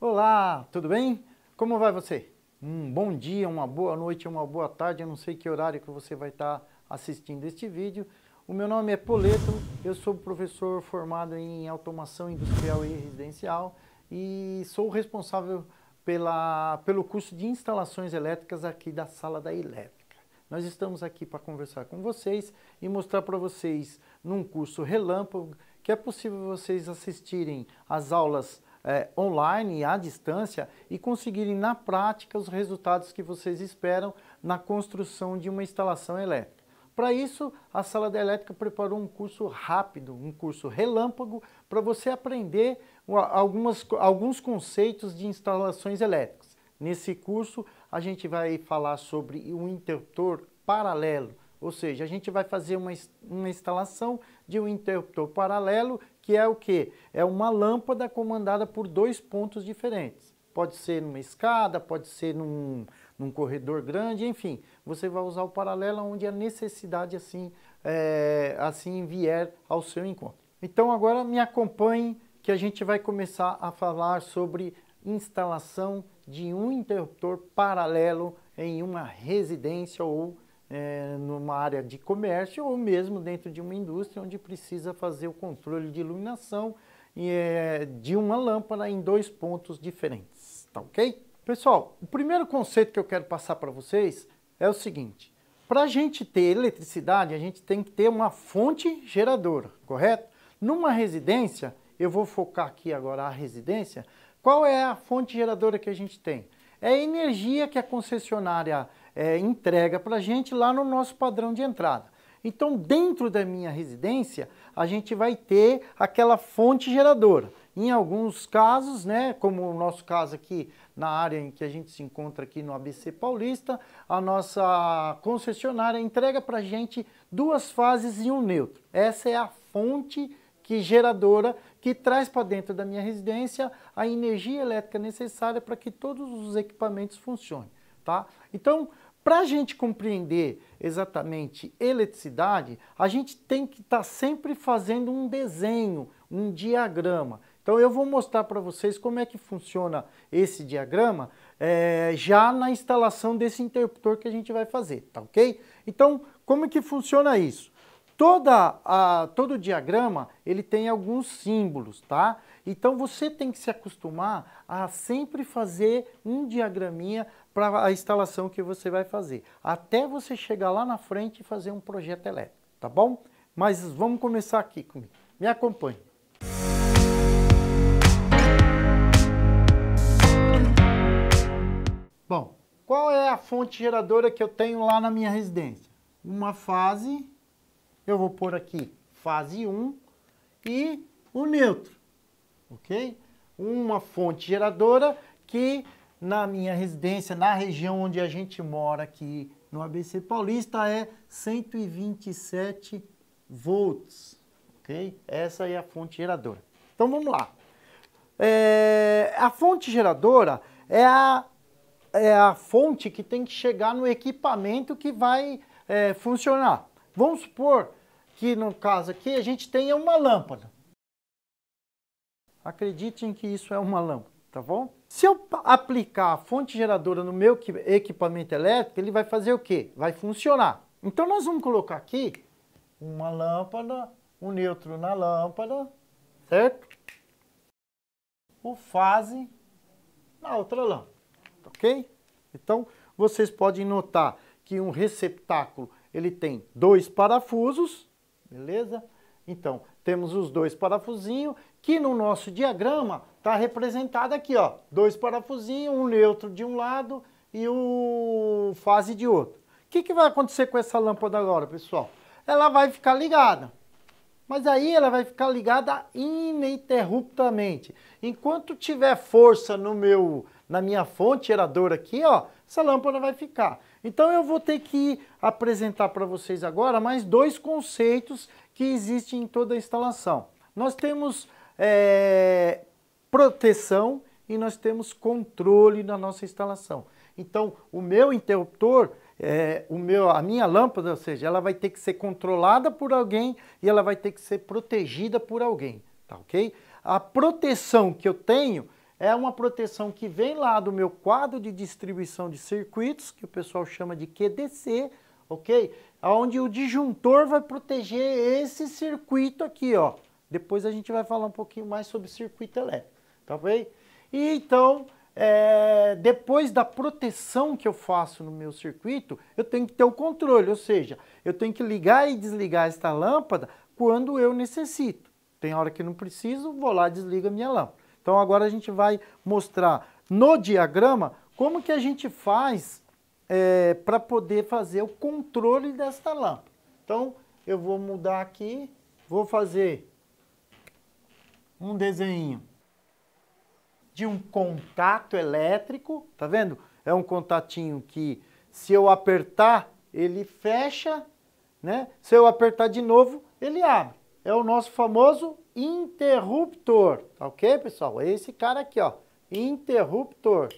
Olá, tudo bem? Como vai você? Um bom dia, uma boa noite, uma boa tarde, eu não sei que horário que você vai estar assistindo este vídeo. O meu nome é Poleto, eu sou professor formado em automação industrial e residencial e sou responsável pela, pelo curso de instalações elétricas aqui da sala da elétrica. Nós estamos aqui para conversar com vocês e mostrar para vocês num curso relâmpago que é possível vocês assistirem às aulas é, online, à distância e conseguirem na prática os resultados que vocês esperam na construção de uma instalação elétrica. Para isso, a Sala da Elétrica preparou um curso rápido, um curso relâmpago, para você aprender algumas, alguns conceitos de instalações elétricas. Nesse curso, a gente vai falar sobre o interruptor paralelo, ou seja, a gente vai fazer uma, uma instalação de um interruptor paralelo que é o que? É uma lâmpada comandada por dois pontos diferentes. Pode ser numa escada, pode ser num, num corredor grande, enfim. Você vai usar o paralelo onde a necessidade assim, é, assim vier ao seu encontro. Então agora me acompanhe que a gente vai começar a falar sobre instalação de um interruptor paralelo em uma residência ou é, numa área de comércio ou mesmo dentro de uma indústria onde precisa fazer o controle de iluminação é, de uma lâmpada em dois pontos diferentes, tá ok? Pessoal, o primeiro conceito que eu quero passar para vocês é o seguinte: para a gente ter eletricidade, a gente tem que ter uma fonte geradora, correto? Numa residência, eu vou focar aqui agora a residência. Qual é a fonte geradora que a gente tem? É a energia que a concessionária é, entrega para a gente lá no nosso padrão de entrada. Então, dentro da minha residência, a gente vai ter aquela fonte geradora. Em alguns casos, né, como o nosso caso aqui na área em que a gente se encontra aqui no ABC Paulista, a nossa concessionária entrega para a gente duas fases e um neutro. Essa é a fonte que geradora que traz para dentro da minha residência a energia elétrica necessária para que todos os equipamentos funcionem tá? Então, para a gente compreender exatamente eletricidade, a gente tem que estar tá sempre fazendo um desenho, um diagrama. Então eu vou mostrar para vocês como é que funciona esse diagrama é, já na instalação desse interruptor que a gente vai fazer, tá ok? Então como é que funciona isso? Toda a, todo o diagrama ele tem alguns símbolos, tá? Então você tem que se acostumar a sempre fazer um diagraminha para a instalação que você vai fazer, até você chegar lá na frente e fazer um projeto elétrico, tá bom? Mas vamos começar aqui comigo. Me acompanhe. Bom, qual é a fonte geradora que eu tenho lá na minha residência? Uma fase, eu vou pôr aqui fase 1 e o neutro, ok? Uma fonte geradora que na minha residência, na região onde a gente mora aqui no ABC Paulista é 127 volts, ok? Essa é a fonte geradora. Então vamos lá. É, a fonte geradora é a, é a fonte que tem que chegar no equipamento que vai é, funcionar. Vamos supor que no caso aqui a gente tenha uma lâmpada. Acreditem que isso é uma lâmpada, tá bom? Se eu aplicar a fonte geradora no meu equipamento elétrico, ele vai fazer o quê? Vai funcionar. Então nós vamos colocar aqui uma lâmpada, um neutro na lâmpada, certo? O fase na outra lâmpada, ok? Então vocês podem notar que um receptáculo ele tem dois parafusos, beleza? Então temos os dois parafusinhos que no nosso diagrama está representada aqui, ó, dois parafusinhos, um neutro de um lado e o fase de outro. O que, que vai acontecer com essa lâmpada agora, pessoal? Ela vai ficar ligada, mas aí ela vai ficar ligada ininterruptamente. Enquanto tiver força no meu, na minha fonte geradora aqui, ó, essa lâmpada vai ficar. Então eu vou ter que apresentar para vocês agora mais dois conceitos que existem em toda a instalação. Nós temos é, proteção e nós temos controle na nossa instalação. Então, o meu interruptor, é, o meu, a minha lâmpada, ou seja, ela vai ter que ser controlada por alguém e ela vai ter que ser protegida por alguém, tá ok? A proteção que eu tenho é uma proteção que vem lá do meu quadro de distribuição de circuitos, que o pessoal chama de QDC, ok? Onde o disjuntor vai proteger esse circuito aqui, ó. Depois a gente vai falar um pouquinho mais sobre circuito elétrico, tá bem? E então, é, depois da proteção que eu faço no meu circuito, eu tenho que ter o controle, ou seja, eu tenho que ligar e desligar esta lâmpada quando eu necessito. Tem hora que não preciso, vou lá e desligo a minha lâmpada. Então agora a gente vai mostrar no diagrama como que a gente faz é, para poder fazer o controle desta lâmpada. Então eu vou mudar aqui, vou fazer um desenho de um contato elétrico, tá vendo? É um contatinho que se eu apertar, ele fecha, né? Se eu apertar de novo, ele abre. É o nosso famoso interruptor, tá ok, pessoal? É esse cara aqui, ó, interruptor,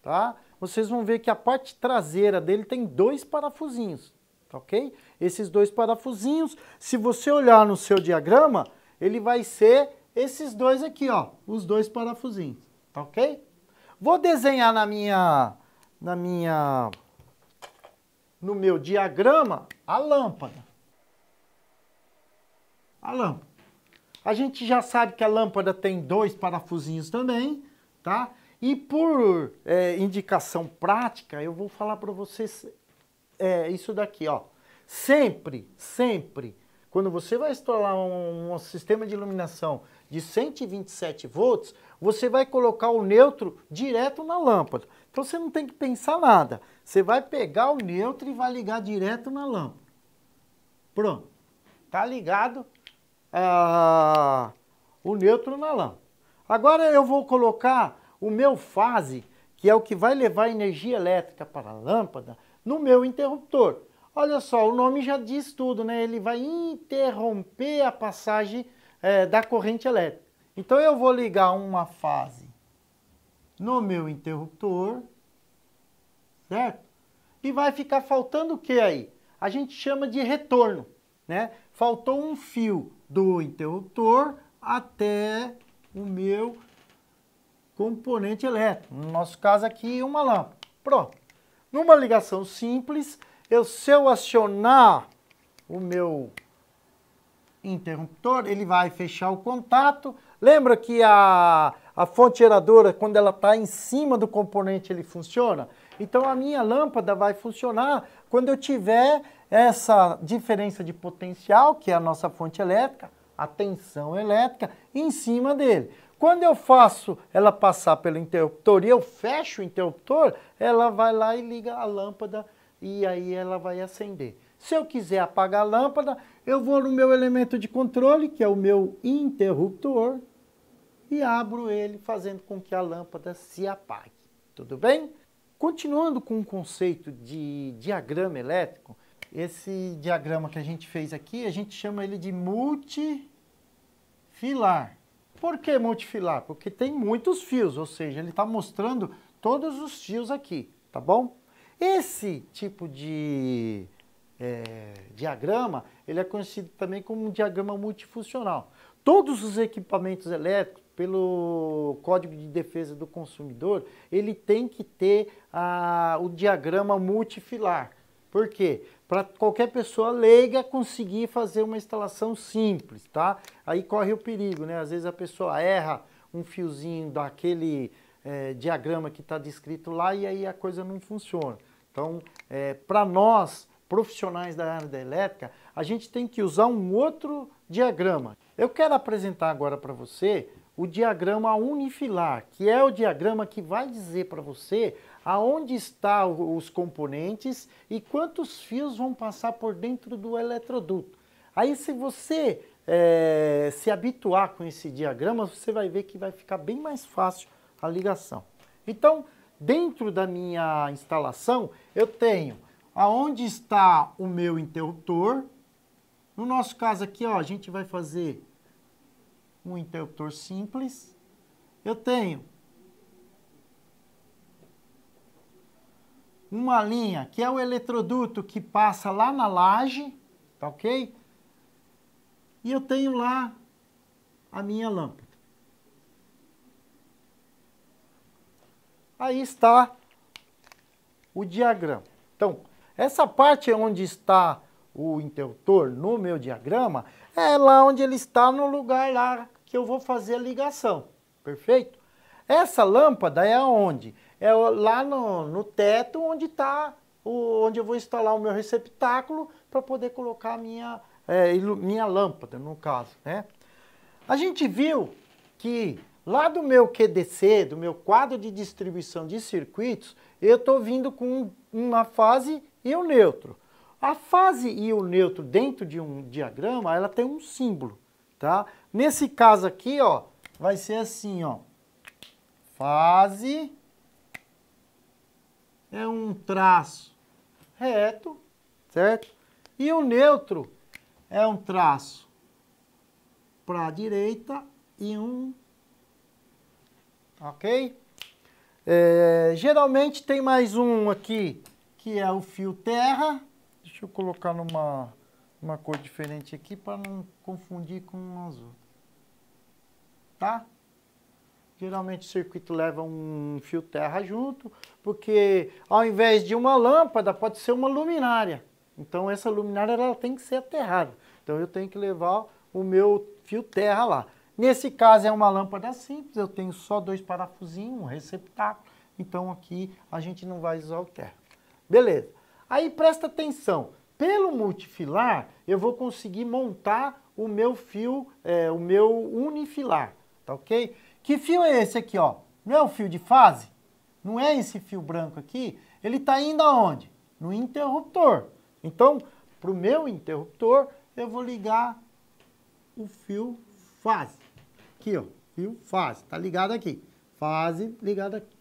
tá? Vocês vão ver que a parte traseira dele tem dois parafusinhos, tá ok? Esses dois parafusinhos, se você olhar no seu diagrama, ele vai ser esses dois aqui, ó, os dois parafusinhos, tá ok? Vou desenhar na minha, na minha, no meu diagrama a lâmpada. A lâmpada. A gente já sabe que a lâmpada tem dois parafusinhos também, tá? E por é, indicação prática, eu vou falar para vocês é, isso daqui, ó. Sempre, sempre, quando você vai instalar um, um sistema de iluminação de 127 volts, você vai colocar o neutro direto na lâmpada. Então você não tem que pensar nada. Você vai pegar o neutro e vai ligar direto na lâmpada. Pronto. Tá ligado ah, o neutro na lâmpada. Agora eu vou colocar o meu fase, que é o que vai levar energia elétrica para a lâmpada, no meu interruptor. Olha só, o nome já diz tudo, né? Ele vai interromper a passagem é, da corrente elétrica. Então eu vou ligar uma fase no meu interruptor, certo? E vai ficar faltando o que aí? A gente chama de retorno, né? Faltou um fio do interruptor até o meu componente elétrico. No nosso caso aqui, uma lâmpada. Pronto. Numa ligação simples, eu, se eu acionar o meu interruptor, ele vai fechar o contato. Lembra que a, a fonte geradora, quando ela está em cima do componente, ele funciona? Então a minha lâmpada vai funcionar quando eu tiver essa diferença de potencial, que é a nossa fonte elétrica, a tensão elétrica, em cima dele. Quando eu faço ela passar pelo interruptor e eu fecho o interruptor, ela vai lá e liga a lâmpada e aí ela vai acender. Se eu quiser apagar a lâmpada, eu vou no meu elemento de controle, que é o meu interruptor, e abro ele fazendo com que a lâmpada se apague. Tudo bem? Continuando com o conceito de diagrama elétrico, esse diagrama que a gente fez aqui, a gente chama ele de multifilar. Por que multifilar? Porque tem muitos fios, ou seja, ele está mostrando todos os fios aqui, tá bom? Esse tipo de é, diagrama, ele é conhecido também como um diagrama multifuncional. Todos os equipamentos elétricos, pelo Código de Defesa do Consumidor, ele tem que ter a, ah, o diagrama multifilar. Por quê? Para qualquer pessoa leiga conseguir fazer uma instalação simples, tá? Aí corre o perigo, né? Às vezes a pessoa erra um fiozinho daquele é, diagrama que está descrito lá e aí a coisa não funciona. Então, é, eh, para nós profissionais da área da elétrica, a gente tem que usar um outro diagrama. Eu quero apresentar agora para você o diagrama unifilar, que é o diagrama que vai dizer para você aonde estão os componentes e quantos fios vão passar por dentro do eletroduto. Aí se você é, se habituar com esse diagrama, você vai ver que vai ficar bem mais fácil a ligação. Então, dentro da minha instalação, eu tenho aonde está o meu interruptor. No nosso caso aqui, ó, a gente vai fazer um interruptor simples. Eu tenho uma linha que é o eletroduto que passa lá na laje, tá ok? E eu tenho lá a minha lâmpada. Aí está o diagrama. Então, essa parte onde está o interruptor no meu diagrama é lá onde ele está no lugar lá que eu vou fazer a ligação, perfeito? Essa lâmpada é onde? É lá no, no teto onde está onde eu vou instalar o meu receptáculo para poder colocar a minha, é, minha lâmpada, no caso. Né? A gente viu que lá do meu QDC, do meu quadro de distribuição de circuitos, eu estou vindo com uma fase e o neutro. A fase e o neutro dentro de um diagrama, ela tem um símbolo, tá? Nesse caso aqui, ó, vai ser assim, ó. Fase é um traço reto, certo? E o neutro é um traço para a direita e um, ok? É, geralmente tem mais um aqui que é o fio terra. Deixa eu colocar numa uma cor diferente aqui para não confundir com o azul, Tá? Geralmente o circuito leva um fio terra junto, porque ao invés de uma lâmpada, pode ser uma luminária. Então essa luminária ela tem que ser aterrada. Então eu tenho que levar o meu fio terra lá. Nesse caso é uma lâmpada simples, eu tenho só dois parafusinhos, um receptáculo. Então aqui a gente não vai usar o terra. Beleza. Aí presta atenção. Pelo multifilar, eu vou conseguir montar o meu fio, é, o meu unifilar, tá ok? Que fio é esse aqui, ó? Não é o fio de fase? Não é esse fio branco aqui? Ele está indo aonde? No interruptor. Então, para o meu interruptor, eu vou ligar o fio fase. Aqui, ó, fio fase, tá ligado aqui. Fase ligada aqui.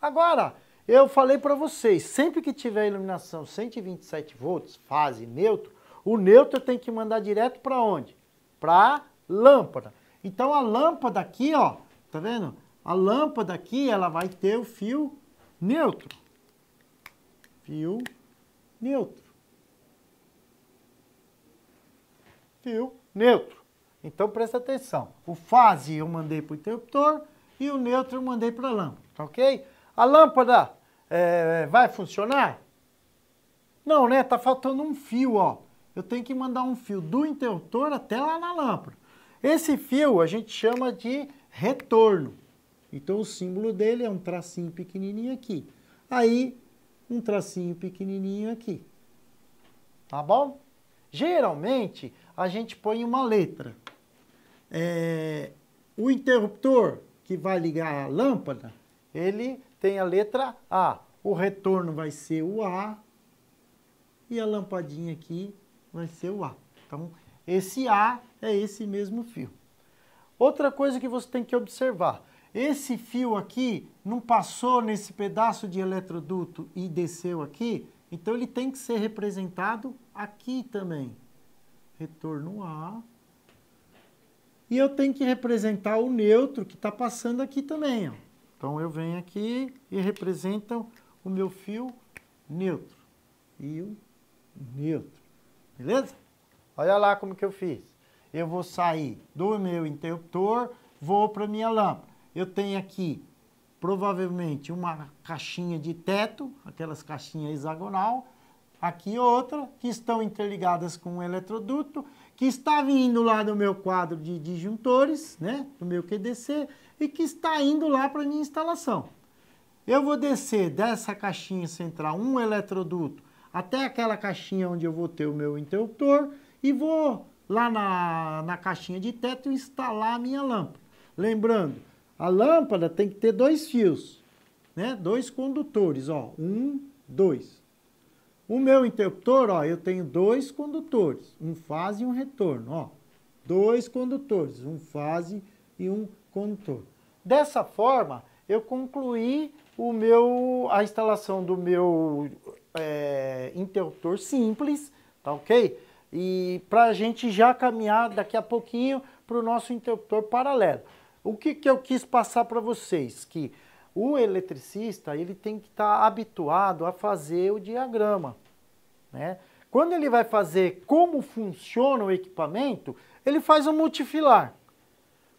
Agora, eu falei para vocês, sempre que tiver iluminação 127 volts, fase neutro, o neutro tem que mandar direto para onde? Para lâmpada. Então a lâmpada aqui, ó, tá vendo? A lâmpada aqui, ela vai ter o fio neutro. Fio neutro. Fio neutro. Então presta atenção. O fase eu mandei para o interruptor e o neutro eu mandei para a lâmpada, tá ok? A lâmpada é, é, vai funcionar? Não, né? Tá faltando um fio, ó. Eu tenho que mandar um fio do interruptor até lá na lâmpada. Esse fio a gente chama de retorno. Então o símbolo dele é um tracinho pequenininho aqui. Aí um tracinho pequenininho aqui. Tá bom? Geralmente a gente põe uma letra. É, o interruptor que vai ligar a lâmpada, ele tem a letra A. O retorno vai ser o A e a lampadinha aqui vai ser o A. Então, esse A é esse mesmo fio. Outra coisa que você tem que observar, esse fio aqui não passou nesse pedaço de eletroduto e desceu aqui, então ele tem que ser representado aqui também. Retorno A. E eu tenho que representar o neutro que está passando aqui também, ó. Então eu venho aqui e representam o meu fio neutro. Fio neutro. Beleza? Olha lá como que eu fiz. Eu vou sair do meu interruptor, vou para minha lâmpada. Eu tenho aqui provavelmente uma caixinha de teto, aquelas caixinhas hexagonal, aqui outra, que estão interligadas com um eletroduto, que está vindo lá do meu quadro de disjuntores, né, do meu QDC, e que está indo lá para a minha instalação. Eu vou descer dessa caixinha central, um eletroduto, até aquela caixinha onde eu vou ter o meu interruptor e vou lá na, na caixinha de teto instalar a minha lâmpada. Lembrando, a lâmpada tem que ter dois fios, né? dois condutores, ó, um, dois. O meu interruptor, ó, eu tenho dois condutores, um fase e um retorno, ó. Dois condutores, um fase e um condutor. Dessa forma, eu concluí o meu, a instalação do meu é, interruptor simples, tá ok? E para a gente já caminhar daqui a pouquinho para o nosso interruptor paralelo. O que, que eu quis passar para vocês? Que o eletricista ele tem que estar tá habituado a fazer o diagrama. Né? Quando ele vai fazer como funciona o equipamento, ele faz um multifilar.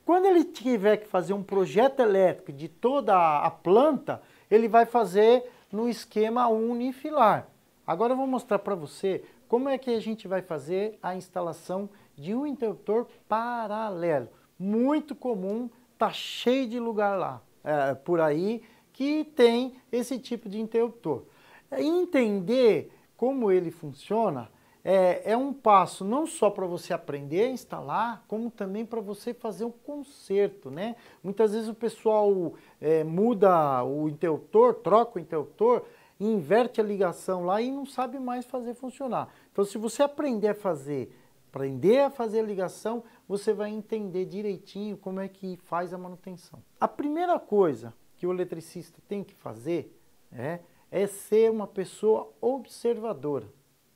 Quando ele tiver que fazer um projeto elétrico de toda a planta, ele vai fazer no esquema unifilar. Agora eu vou mostrar para você como é que a gente vai fazer a instalação de um interruptor paralelo. Muito comum, tá cheio de lugar lá é, por aí que tem esse tipo de interruptor. É, entender como ele funciona é, é um passo não só para você aprender a instalar, como também para você fazer um conserto, né? Muitas vezes o pessoal é, muda o interruptor, troca o interruptor, inverte a ligação lá e não sabe mais fazer funcionar. Então, se você aprender a fazer, aprender a fazer a ligação, você vai entender direitinho como é que faz a manutenção. A primeira coisa que o eletricista tem que fazer é, é ser uma pessoa observadora,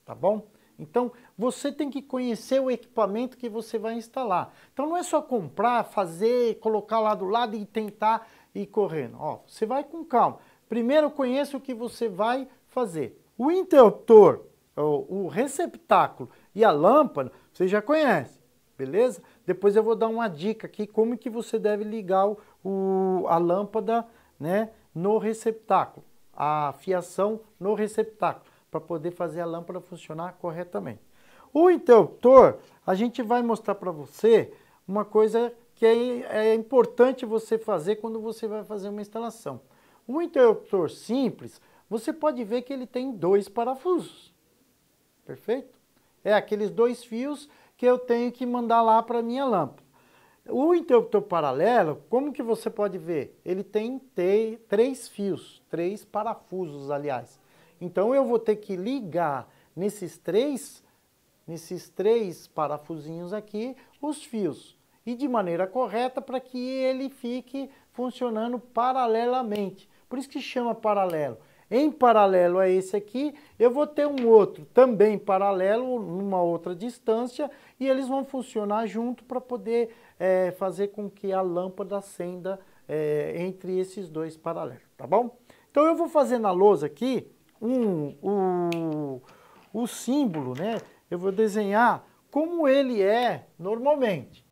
tá bom? Então, você tem que conhecer o equipamento que você vai instalar. Então, não é só comprar, fazer, colocar lá do lado e tentar ir correndo. Ó, você vai com calma. Primeiro, conheça o que você vai fazer. O interruptor, o receptáculo e a lâmpada, você já conhece, beleza? Depois eu vou dar uma dica aqui como que você deve ligar o, a lâmpada né, no receptáculo, a fiação no receptáculo para poder fazer a lâmpada funcionar corretamente. O interruptor, a gente vai mostrar para você uma coisa que é, é importante você fazer quando você vai fazer uma instalação. O interruptor simples, você pode ver que ele tem dois parafusos, perfeito? É aqueles dois fios que eu tenho que mandar lá para minha lâmpada. O interruptor paralelo, como que você pode ver? Ele tem três fios, três parafusos, aliás. Então eu vou ter que ligar nesses três, nesses três parafusinhos aqui os fios e de maneira correta para que ele fique funcionando paralelamente. Por isso que chama paralelo. Em paralelo a esse aqui, eu vou ter um outro também paralelo, numa outra distância, e eles vão funcionar junto para poder é, fazer com que a lâmpada acenda é, entre esses dois paralelos, tá bom? Então eu vou fazer na lousa aqui, um, o, o símbolo, né? Eu vou desenhar como ele é normalmente.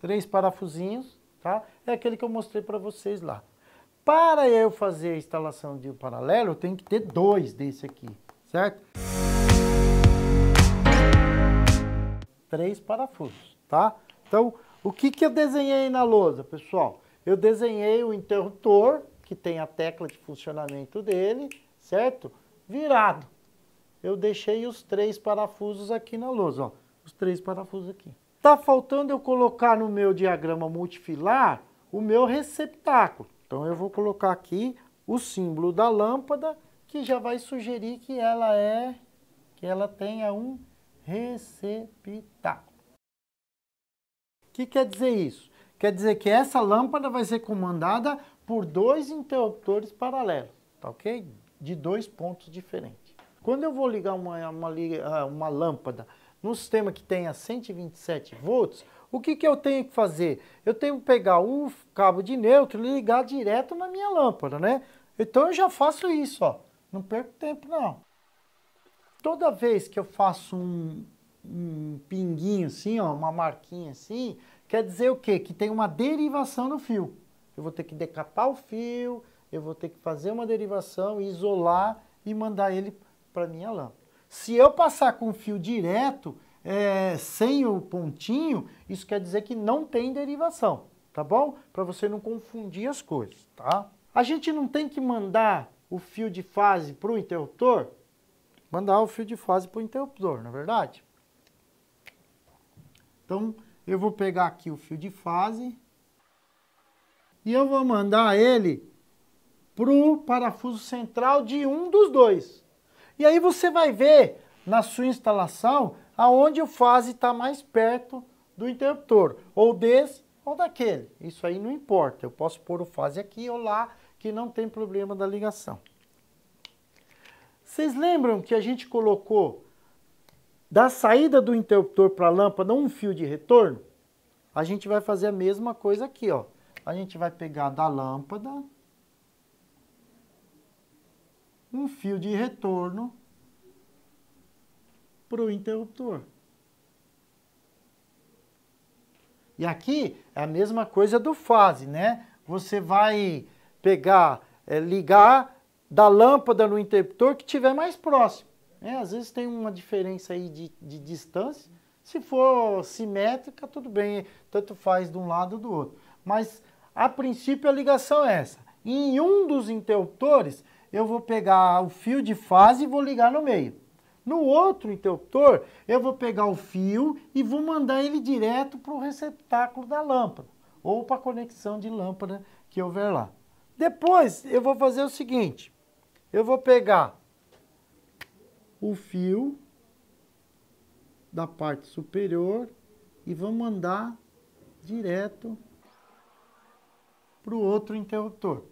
Três parafusinhos, tá? É aquele que eu mostrei para vocês lá. Para eu fazer a instalação de um paralelo, eu tenho que ter dois desse aqui, certo? Três parafusos, tá? Então, o que, que eu desenhei na lousa, pessoal? Eu desenhei o interruptor, que tem a tecla de funcionamento dele, certo? Virado. Eu deixei os três parafusos aqui na lousa, ó, os três parafusos aqui. Tá faltando eu colocar no meu diagrama multifilar o meu receptáculo. Então eu vou colocar aqui o símbolo da lâmpada, que já vai sugerir que ela é que ela tenha um receptáculo. O que quer dizer isso? Quer dizer que essa lâmpada vai ser comandada por dois interruptores paralelos, tá ok? De dois pontos diferentes. Quando eu vou ligar uma, uma, ah, uma lâmpada num sistema que tenha 127 volts, o que, que eu tenho que fazer? Eu tenho que pegar o cabo de neutro e ligar direto na minha lâmpada, né? Então eu já faço isso, ó. Não perco tempo, não. Toda vez que eu faço um, um pinguinho assim, ó, uma marquinha assim, Quer dizer o quê? Que tem uma derivação no fio. Eu vou ter que decatar o fio, eu vou ter que fazer uma derivação, isolar e mandar ele para minha lâmpada. Se eu passar com o fio direto, é, sem o pontinho, isso quer dizer que não tem derivação, tá bom? Para você não confundir as coisas, tá? A gente não tem que mandar o fio de fase para o interruptor? Mandar o fio de fase para o interruptor, na é verdade? Então, eu vou pegar aqui o fio de fase e eu vou mandar ele para o parafuso central de um dos dois. E aí você vai ver na sua instalação aonde o fase está mais perto do interruptor, ou desse ou daquele. Isso aí não importa, eu posso pôr o fase aqui ou lá, que não tem problema da ligação. Vocês lembram que a gente colocou da saída do interruptor para a lâmpada um fio de retorno, a gente vai fazer a mesma coisa aqui, ó. A gente vai pegar da lâmpada um fio de retorno para o interruptor. E aqui é a mesma coisa do fase, né? Você vai pegar, é, ligar da lâmpada no interruptor que tiver mais próximo. Né? Às vezes tem uma diferença aí de, de distância. Se for simétrica, tudo bem, tanto faz de um lado ou do outro. Mas a princípio a ligação é essa. Em um dos interruptores, eu vou pegar o fio de fase e vou ligar no meio. No outro interruptor, eu vou pegar o fio e vou mandar ele direto para o receptáculo da lâmpada ou para a conexão de lâmpada que houver lá. Depois, eu vou fazer o seguinte: eu vou pegar o fio da parte superior e vamos mandar direto para o outro interruptor.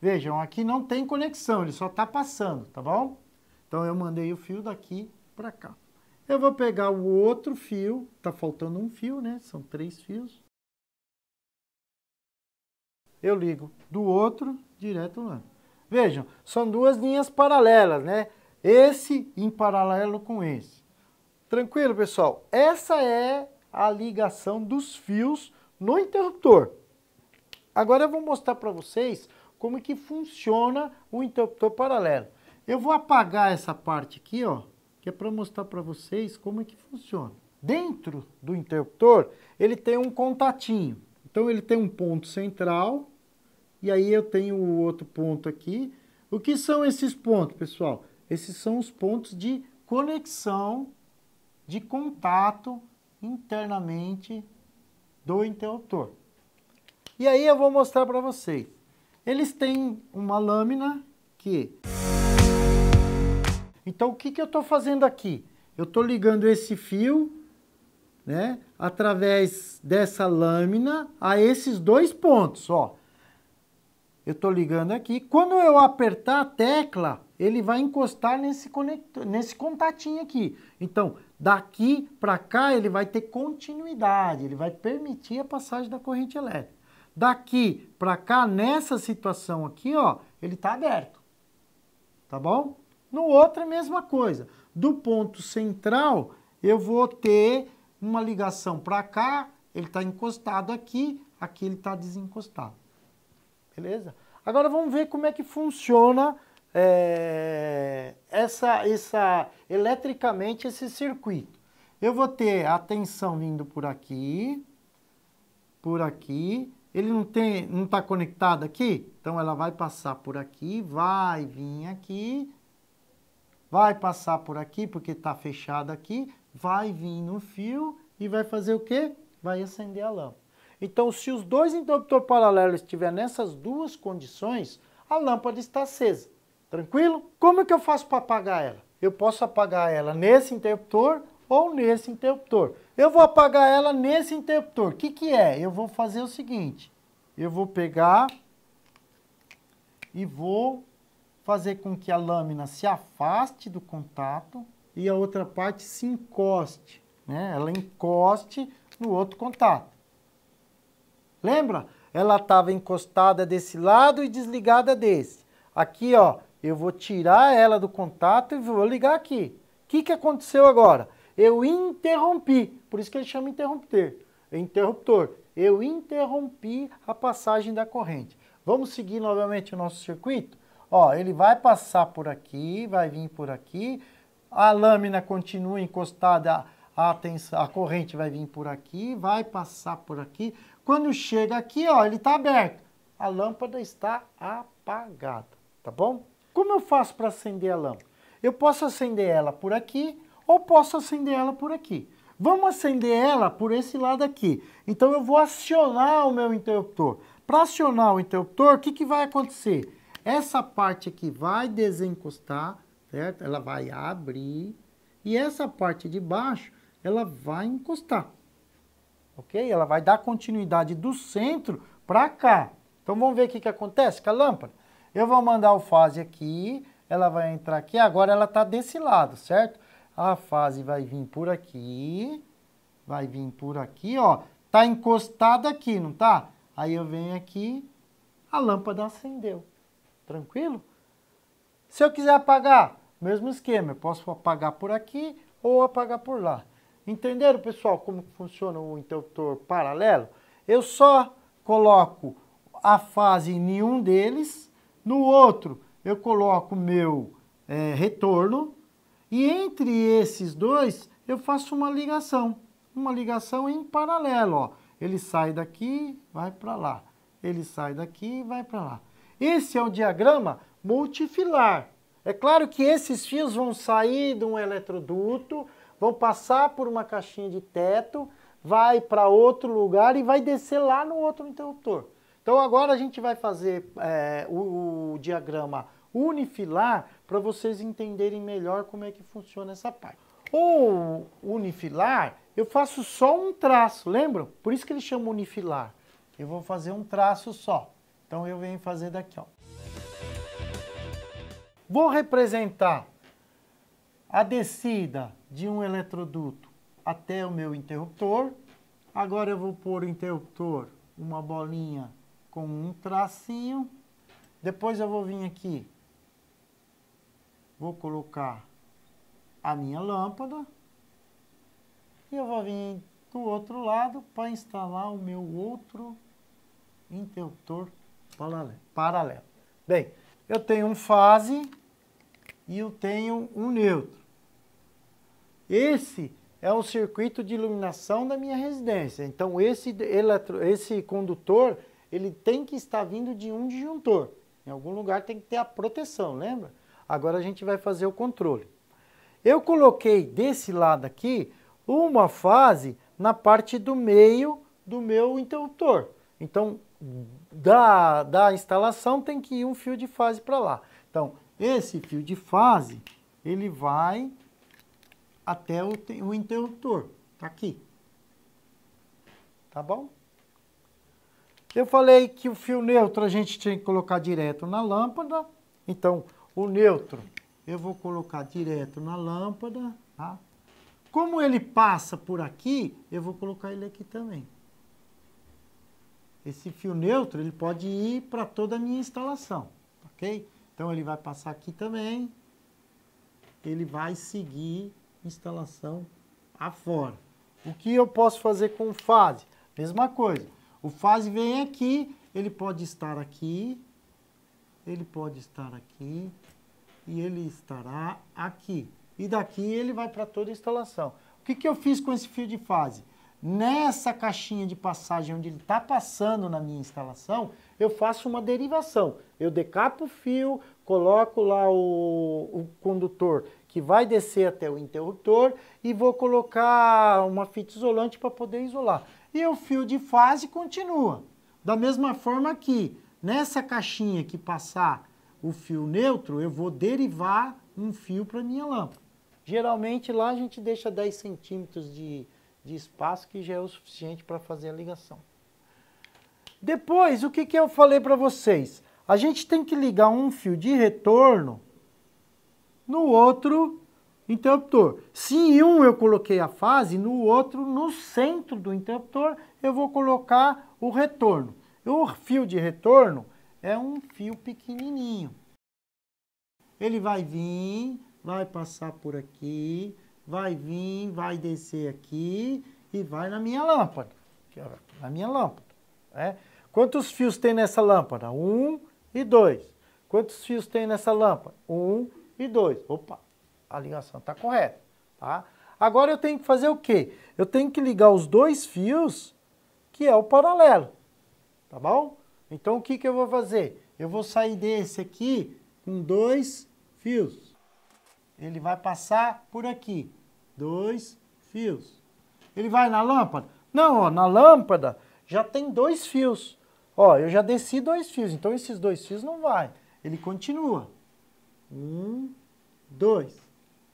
Vejam, aqui não tem conexão, ele só está passando, tá bom? Então eu mandei o fio daqui para cá. Eu vou pegar o outro fio, está faltando um fio, né? São três fios. Eu ligo do outro direto lá. Vejam, são duas linhas paralelas, né? Esse em paralelo com esse. Tranquilo, pessoal? Essa é a ligação dos fios no interruptor. Agora eu vou mostrar para vocês como que funciona o interruptor paralelo. Eu vou apagar essa parte aqui, ó, que é para mostrar para vocês como é que funciona. Dentro do interruptor, ele tem um contatinho. Então ele tem um ponto central e aí eu tenho o outro ponto aqui. O que são esses pontos, pessoal? Esses são os pontos de conexão, de contato internamente do interruptor. E aí eu vou mostrar para vocês. Eles têm uma lâmina que... Então o que, que eu estou fazendo aqui? Eu estou ligando esse fio né, através dessa lâmina a esses dois pontos. Ó. Eu estou ligando aqui. Quando eu apertar a tecla, ele vai encostar nesse, conector, nesse contatinho aqui. Então, daqui para cá ele vai ter continuidade, ele vai permitir a passagem da corrente elétrica. Daqui para cá, nessa situação aqui, ó, ele está aberto. Tá bom? No outro, é a mesma coisa. Do ponto central, eu vou ter uma ligação para cá, ele está encostado aqui, aqui ele está desencostado. Beleza? Agora vamos ver como é que funciona é, essa, essa, eletricamente esse circuito. Eu vou ter a tensão vindo por aqui, por aqui. Ele não tem, não está conectado aqui, então ela vai passar por aqui, vai vir aqui, vai passar por aqui porque está fechado aqui, vai vir no fio e vai fazer o quê? Vai acender a lâmpada. Então, se os dois interruptores paralelos estiverem nessas duas condições, a lâmpada está acesa. Tranquilo? Como é que eu faço para apagar ela? Eu posso apagar ela nesse interruptor ou nesse interruptor. Eu vou apagar ela nesse interruptor. O que, que é? Eu vou fazer o seguinte. Eu vou pegar e vou fazer com que a lâmina se afaste do contato e a outra parte se encoste. Né? Ela encoste no outro contato. Lembra? Ela estava encostada desse lado e desligada desse. Aqui, ó, eu vou tirar ela do contato e vou ligar aqui. O que, que aconteceu agora? Eu interrompi, por isso que ele chama interruptor. Interruptor. Eu interrompi a passagem da corrente. Vamos seguir novamente o nosso circuito? Ó, ele vai passar por aqui, vai vir por aqui. A lâmina continua encostada a, tensão, a corrente vai vir por aqui, vai passar por aqui. Quando chega aqui, ó, ele está aberto. A lâmpada está apagada, tá bom? Como eu faço para acender a lâmpada? Eu posso acender ela por aqui ou posso acender ela por aqui. Vamos acender ela por esse lado aqui. Então eu vou acionar o meu interruptor. Para acionar o interruptor, o que, que vai acontecer? Essa parte aqui vai desencostar, certo? Ela vai abrir. E essa parte de baixo, ela vai encostar. Ok? Ela vai dar continuidade do centro para cá. Então vamos ver o que, que acontece com a lâmpada? Eu vou mandar o fase aqui, ela vai entrar aqui, agora ela está desse lado, certo? A fase vai vir por aqui, vai vir por aqui, ó. Tá encostada aqui, não tá? Aí eu venho aqui, a lâmpada acendeu. Tranquilo? Se eu quiser apagar, mesmo esquema, eu posso apagar por aqui ou apagar por lá. Entenderam, pessoal, como funciona o interruptor paralelo? Eu só coloco a fase em nenhum deles, no outro, eu coloco meu é, retorno e entre esses dois eu faço uma ligação, uma ligação em paralelo. Ó. Ele sai daqui, vai para lá. Ele sai daqui, vai para lá. Esse é o diagrama multifilar. É claro que esses fios vão sair de um eletroduto, vão passar por uma caixinha de teto, vai para outro lugar e vai descer lá no outro interruptor. Então agora a gente vai fazer é, o, o diagrama unifilar para vocês entenderem melhor como é que funciona essa parte. O unifilar, eu faço só um traço, lembram? Por isso que ele chama unifilar. Eu vou fazer um traço só. Então eu venho fazer daqui, ó. Vou representar a descida de um eletroduto até o meu interruptor. Agora eu vou pôr o interruptor uma bolinha com um tracinho. Depois eu vou vir aqui, vou colocar a minha lâmpada e eu vou vir do outro lado para instalar o meu outro interruptor paralelo. Bem, eu tenho um fase e eu tenho um neutro. Esse é o circuito de iluminação da minha residência. Então esse eletro, esse condutor ele tem que estar vindo de um disjuntor. Em algum lugar tem que ter a proteção, lembra? Agora a gente vai fazer o controle. Eu coloquei desse lado aqui uma fase na parte do meio do meu interruptor. Então, da, da instalação tem que ir um fio de fase para lá. Então, esse fio de fase, ele vai até o, o interruptor, Está aqui. Tá bom? Eu falei que o fio neutro a gente tinha que colocar direto na lâmpada. Então, o neutro eu vou colocar direto na lâmpada, tá? Como ele passa por aqui, eu vou colocar ele aqui também. Esse fio neutro, ele pode ir para toda a minha instalação, ok? Então, ele vai passar aqui também. Ele vai seguir instalação afora. O que eu posso fazer com fase? Mesma coisa o fase vem aqui, ele pode estar aqui, ele pode estar aqui e ele estará aqui. E daqui ele vai para toda a instalação. O que, que eu fiz com esse fio de fase? Nessa caixinha de passagem onde ele está passando na minha instalação, eu faço uma derivação. Eu decapo o fio, coloco lá o, o condutor que vai descer até o interruptor e vou colocar uma fita isolante para poder isolar e o fio de fase continua. Da mesma forma que nessa caixinha que passar o fio neutro, eu vou derivar um fio para minha lâmpada. Geralmente lá a gente deixa 10 centímetros de, de espaço, que já é o suficiente para fazer a ligação. Depois, o que, que eu falei para vocês? A gente tem que ligar um fio de retorno no outro interruptor. Se em um eu coloquei a fase, no outro, no centro do interruptor, eu vou colocar o retorno. O fio de retorno é um fio pequenininho. Ele vai vir, vai passar por aqui, vai vir, vai descer aqui e vai na minha lâmpada. É na minha lâmpada. Né? Quantos fios tem nessa lâmpada? Um e dois. Quantos fios tem nessa lâmpada? Um e dois. Opa, a ligação está correta. Tá? Agora eu tenho que fazer o quê? Eu tenho que ligar os dois fios, que é o paralelo. Tá bom? Então o que, que eu vou fazer? Eu vou sair desse aqui com dois fios. Ele vai passar por aqui. Dois fios. Ele vai na lâmpada? Não, ó, na lâmpada já tem dois fios. Ó, eu já desci dois fios, então esses dois fios não vai. Ele continua. Um, dois.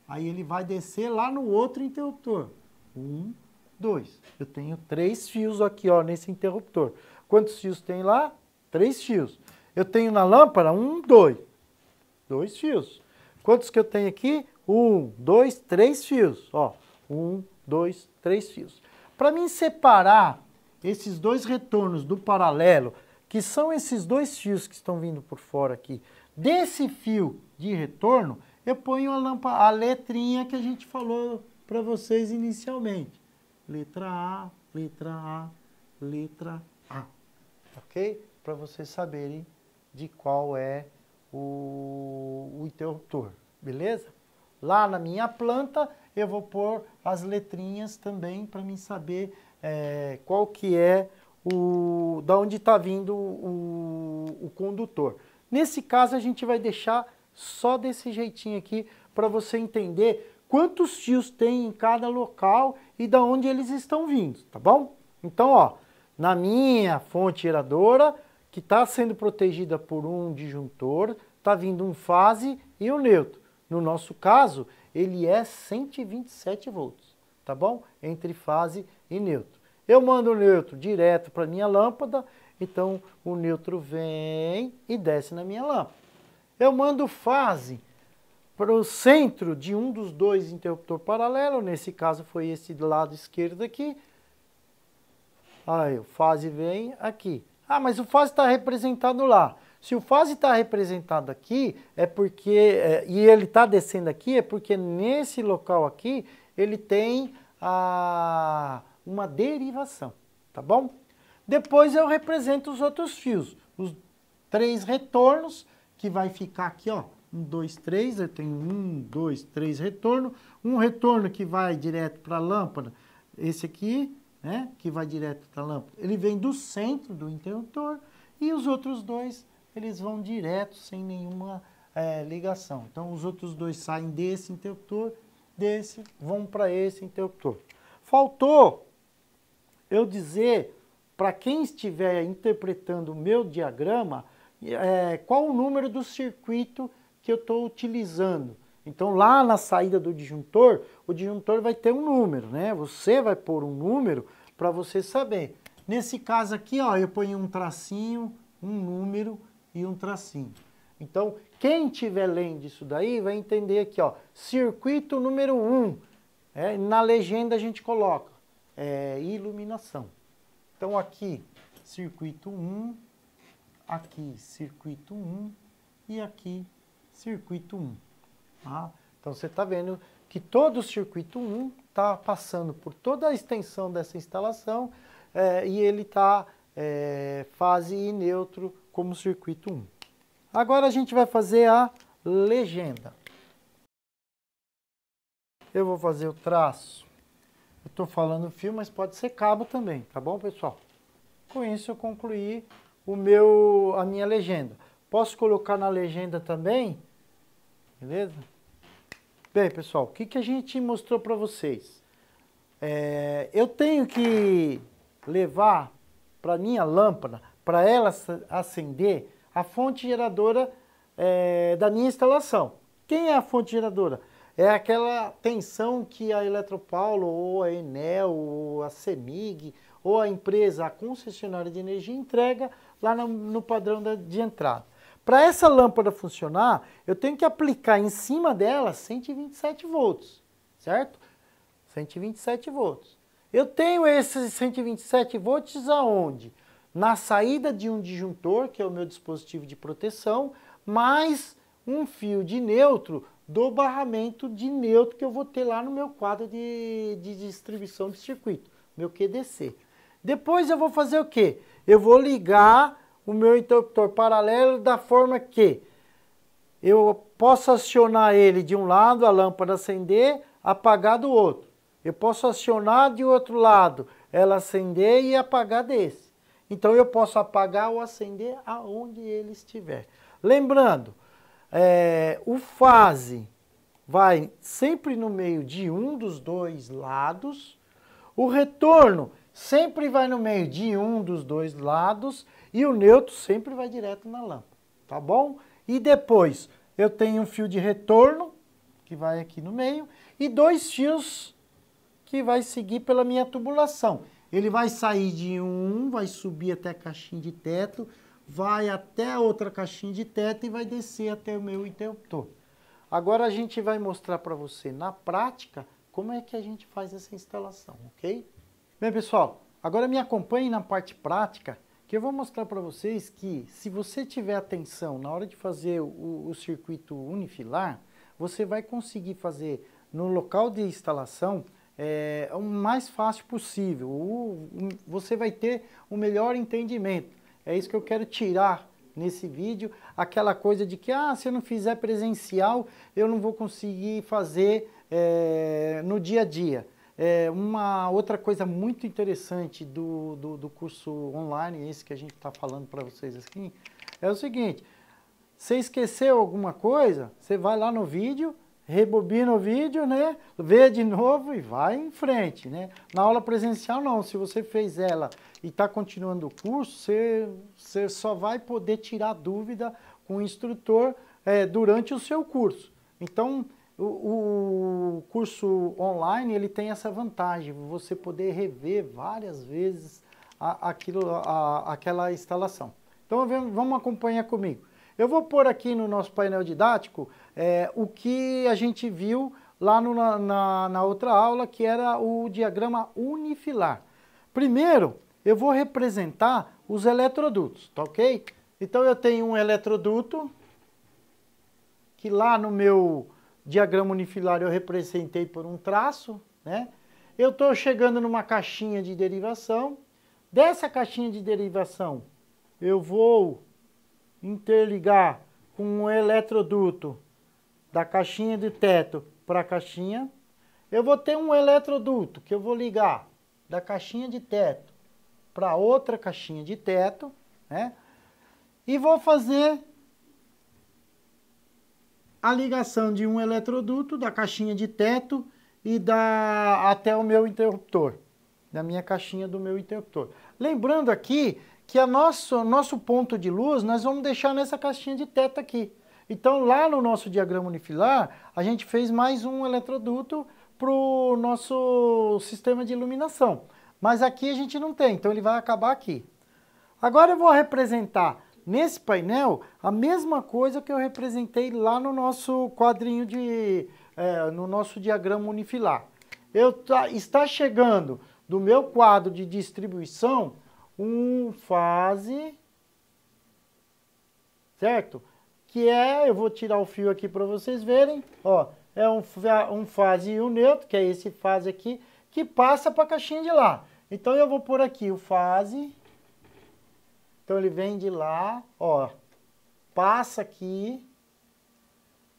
Aí ele vai descer lá no outro interruptor. Um, dois. Eu tenho três fios aqui ó, nesse interruptor. Quantos fios tem lá? Três fios. Eu tenho na lâmpada? Um, dois. Dois fios. Quantos que eu tenho aqui? Um, dois, três fios. Ó, um, dois, três fios. Para mim separar esses dois retornos do paralelo, que são esses dois fios que estão vindo por fora aqui, desse fio de retorno, eu ponho a, lâmpada, a letrinha que a gente falou para vocês inicialmente. Letra A, letra A, letra A. Ok? Para vocês saberem de qual é o, o interruptor, beleza? Lá na minha planta eu vou pôr as letrinhas também para mim saber é, qual que é o da onde está vindo o, o condutor. Nesse caso a gente vai deixar só desse jeitinho aqui para você entender quantos tios tem em cada local e da onde eles estão vindo, tá bom? Então, ó, na minha fonte geradora, que está sendo protegida por um disjuntor, está vindo um fase e um neutro. No nosso caso, ele é 127 volts, tá bom? Entre fase e neutro. Eu mando o neutro direto para minha lâmpada, então o neutro vem e desce na minha lâmpada eu mando fase para o centro de um dos dois interruptor paralelo, nesse caso foi esse do lado esquerdo aqui. Aí o fase vem aqui. Ah, mas o fase está representado lá. Se o fase está representado aqui, é porque é, e ele está descendo aqui, é porque nesse local aqui ele tem a, uma derivação, tá bom? Depois eu represento os outros fios, os três retornos, que vai ficar aqui, ó, 1, 2, 3, eu tenho 1, 2, 3 retorno, um retorno que vai direto para a lâmpada, esse aqui, né, que vai direto para a lâmpada, ele vem do centro do interruptor e os outros dois, eles vão direto sem nenhuma é, ligação. Então, os outros dois saem desse interruptor, desse, vão para esse interruptor. Faltou eu dizer para quem estiver interpretando o meu diagrama, é, qual o número do circuito que eu estou utilizando. Então, lá na saída do disjuntor, o disjuntor vai ter um número, né? Você vai pôr um número para você saber. Nesse caso aqui, ó, eu ponho um tracinho, um número e um tracinho. Então, quem tiver lendo isso daí vai entender aqui, ó, circuito número 1. Um. É, na legenda a gente coloca é, iluminação. Então, aqui, circuito 1, um, aqui circuito 1 e aqui circuito 1. Tá? Então você está vendo que todo o circuito 1 está passando por toda a extensão dessa instalação é, e ele está é, eh, fase e neutro como circuito 1. Agora a gente vai fazer a legenda. Eu vou fazer o traço. Eu estou falando fio, mas pode ser cabo também, tá bom, pessoal? Com isso eu concluí o meu, a minha legenda. Posso colocar na legenda também, beleza? Bem, pessoal, o que, que a gente mostrou para vocês? É, eu tenho que levar para minha lâmpada, para ela acender, a fonte geradora é, da minha instalação. Quem é a fonte geradora? É aquela tensão que a Eletropaulo, ou a Enel, ou a CEMIG, ou a empresa, a concessionária de energia entrega lá no, no padrão da, de entrada. Para essa lâmpada funcionar, eu tenho que aplicar em cima dela 127 volts, certo? 127 volts. Eu tenho esses 127 volts aonde? Na saída de um disjuntor, que é o meu dispositivo de proteção, mais um fio de neutro do barramento de neutro que eu vou ter lá no meu quadro de, de distribuição de circuito, meu QDC. Depois eu vou fazer o quê? Eu vou ligar o meu interruptor paralelo da forma que eu posso acionar ele de um lado, a lâmpada acender, apagar do outro. Eu posso acionar de outro lado, ela acender e apagar desse. Então eu posso apagar ou acender aonde ele estiver. Lembrando, é, o fase vai sempre no meio de um dos dois lados. O retorno sempre vai no meio de um dos dois lados e o neutro sempre vai direto na lâmpada, tá bom? E depois eu tenho um fio de retorno que vai aqui no meio e dois fios que vai seguir pela minha tubulação. Ele vai sair de um, vai subir até a caixinha de teto, vai até a outra caixinha de teto e vai descer até o meu interruptor. Agora a gente vai mostrar para você na prática como é que a gente faz essa instalação, ok? Bem, pessoal, agora me acompanhe na parte prática, que eu vou mostrar para vocês que se você tiver atenção na hora de fazer o, o, circuito unifilar, você vai conseguir fazer no local de instalação é, o mais fácil possível. O, você vai ter o melhor entendimento. É isso que eu quero tirar nesse vídeo, aquela coisa de que ah, se eu não fizer presencial, eu não vou conseguir fazer é, no dia a dia. É, uma outra coisa muito interessante do, do, do curso online, esse que a gente está falando para vocês aqui, é o seguinte: você esqueceu alguma coisa, você vai lá no vídeo, rebobina o vídeo, né? Vê de novo e vai em frente, né? Na aula presencial não, se você fez ela e está continuando o curso, você, você só vai poder tirar dúvida com o instrutor é, durante o seu curso. Então, o, o curso online ele tem essa vantagem, você poder rever várias vezes a, aquilo, a, aquela instalação. Então vamos acompanhar comigo. Eu vou pôr aqui no nosso painel didático é, o que a gente viu lá no, na, na outra aula, que era o diagrama unifilar. Primeiro, eu vou representar os eletrodutos, tá ok? Então eu tenho um eletroduto que lá no meu diagrama unifilar eu representei por um traço, né? Eu estou chegando numa caixinha de derivação. Dessa caixinha de derivação, eu vou interligar com um eletroduto da caixinha de teto para a caixinha. Eu vou ter um eletroduto que eu vou ligar da caixinha de teto para outra caixinha de teto, né? E vou fazer a ligação de um eletroduto da caixinha de teto e da até o meu interruptor, da minha caixinha do meu interruptor. Lembrando aqui que a nosso nosso ponto de luz nós vamos deixar nessa caixinha de teto aqui. Então lá no nosso diagrama unifilar a gente fez mais um eletroduto para o nosso sistema de iluminação. Mas aqui a gente não tem, então ele vai acabar aqui. Agora eu vou representar nesse painel a mesma coisa que eu representei lá no nosso quadrinho de... É, no nosso diagrama unifilar. Eu tá, está chegando do meu quadro de distribuição um fase, certo? Que é, eu vou tirar o fio aqui para vocês verem, ó, é um, um fase e um neutro, que é esse fase aqui, que passa para a caixinha de lá. Então eu vou por aqui o fase, então ele vem de lá, ó, passa aqui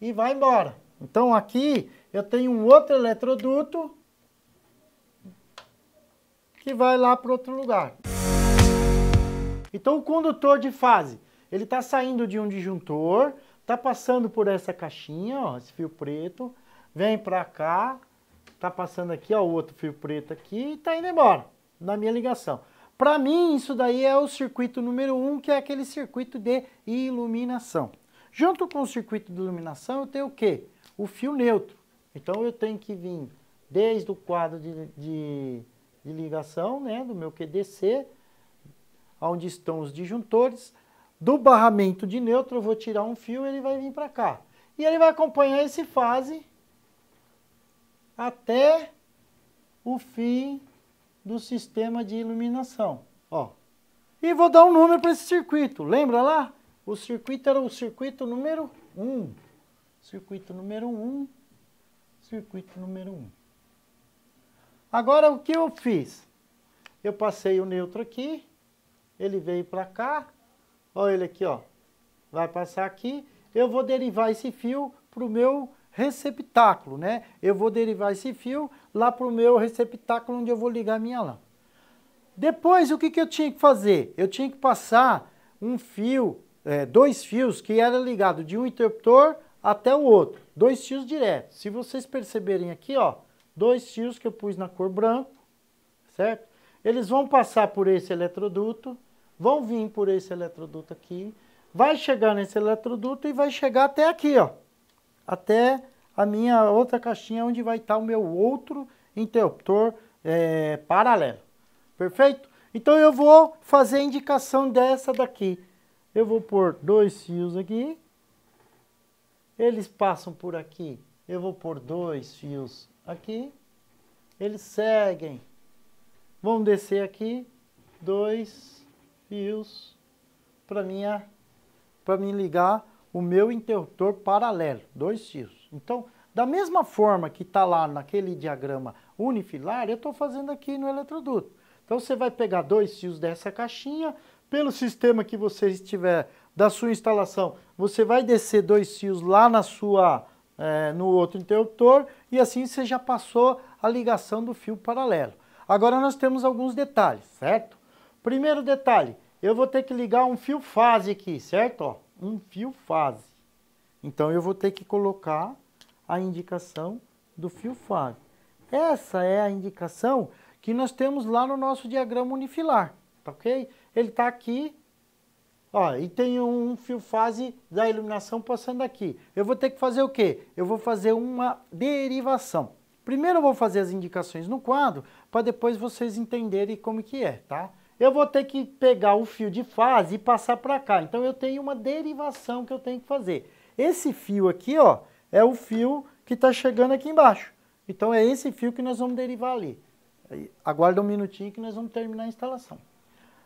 e vai embora. Então aqui eu tenho um outro eletroduto que vai lá para outro lugar. Então o condutor de fase, ele está saindo de um disjuntor, está passando por essa caixinha, ó, esse fio preto, vem para cá, está passando aqui ó, o outro fio preto aqui e está indo embora na minha ligação. Para mim, isso daí é o circuito número um, que é aquele circuito de iluminação. Junto com o circuito de iluminação, eu tenho o quê? O fio neutro. Então, eu tenho que vir desde o quadro de, de, de ligação, né, do meu QDC, onde estão os disjuntores. Do barramento de neutro, eu vou tirar um fio ele vai vir para cá. E ele vai acompanhar esse fase até o fim do sistema de iluminação. Ó. E vou dar um número para esse circuito. Lembra lá? O circuito era o circuito número 1. Circuito número 1. Circuito número 1. Agora o que eu fiz? Eu passei o neutro aqui, ele veio para cá, olha ele aqui, ó. Vai passar aqui, eu vou derivar esse fio para o meu receptáculo, né? Eu vou derivar esse fio lá para o meu receptáculo onde eu vou ligar a minha lã. Depois, o que, que eu tinha que fazer? Eu tinha que passar um fio, é, dois fios que era ligado de um interruptor até o outro, dois fios diretos. Se vocês perceberem aqui, ó, dois fios que eu pus na cor branco, certo? Eles vão passar por esse eletroduto, vão vir por esse eletroduto aqui, vai chegar nesse eletroduto e vai chegar até aqui, ó, até a minha outra caixinha onde vai estar o meu outro interruptor é, paralelo. Perfeito? Então eu vou fazer a indicação dessa daqui. Eu vou pôr dois fios aqui. Eles passam por aqui. Eu vou pôr dois fios aqui. Eles seguem. Vão descer aqui. Dois fios para minha para me ligar o meu interruptor paralelo. Dois fios. Então, da mesma forma que está lá naquele diagrama unifilar, eu estou fazendo aqui no eletroduto. Então, você vai pegar dois fios dessa caixinha, pelo sistema que você estiver da sua instalação, você vai descer dois fios lá na sua, é, no outro interruptor e assim você já passou a ligação do fio paralelo. Agora nós temos alguns detalhes, certo? Primeiro detalhe, eu vou ter que ligar um fio fase aqui, certo? Ó, um fio fase. Então eu vou ter que colocar a indicação do fio fase. Essa é a indicação que nós temos lá no nosso diagrama unifilar, tá ok? Ele está aqui, ó, e tem um fio fase da iluminação passando aqui. Eu vou ter que fazer o quê? Eu vou fazer uma derivação. Primeiro eu vou fazer as indicações no quadro, para depois vocês entenderem como que é, tá? Eu vou ter que pegar o fio de fase e passar para cá. Então eu tenho uma derivação que eu tenho que fazer. Esse fio aqui, ó, é o fio que está chegando aqui embaixo. Então é esse fio que nós vamos derivar ali. Aguarda um minutinho que nós vamos terminar a instalação.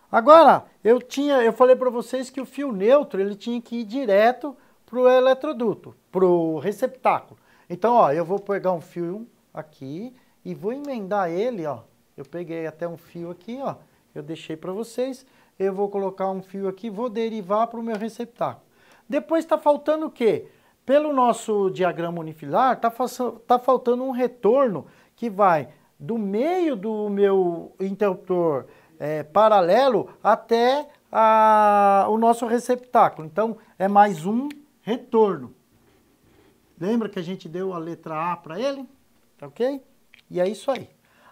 Agora, eu tinha, eu falei para vocês que o fio neutro ele tinha que ir direto para o eletroduto, para o receptáculo. Então, ó, eu vou pegar um fio aqui e vou emendar ele, ó. Eu peguei até um fio aqui, ó. Eu deixei para vocês. Eu vou colocar um fio aqui, vou derivar para o meu receptáculo. Depois está faltando o quê? Pelo nosso diagrama unifilar, está tá faltando um retorno que vai do meio do meu interruptor é, paralelo até a, o nosso receptáculo. Então, é mais um retorno. Lembra que a gente deu a letra A para ele? Tá ok? E é isso aí.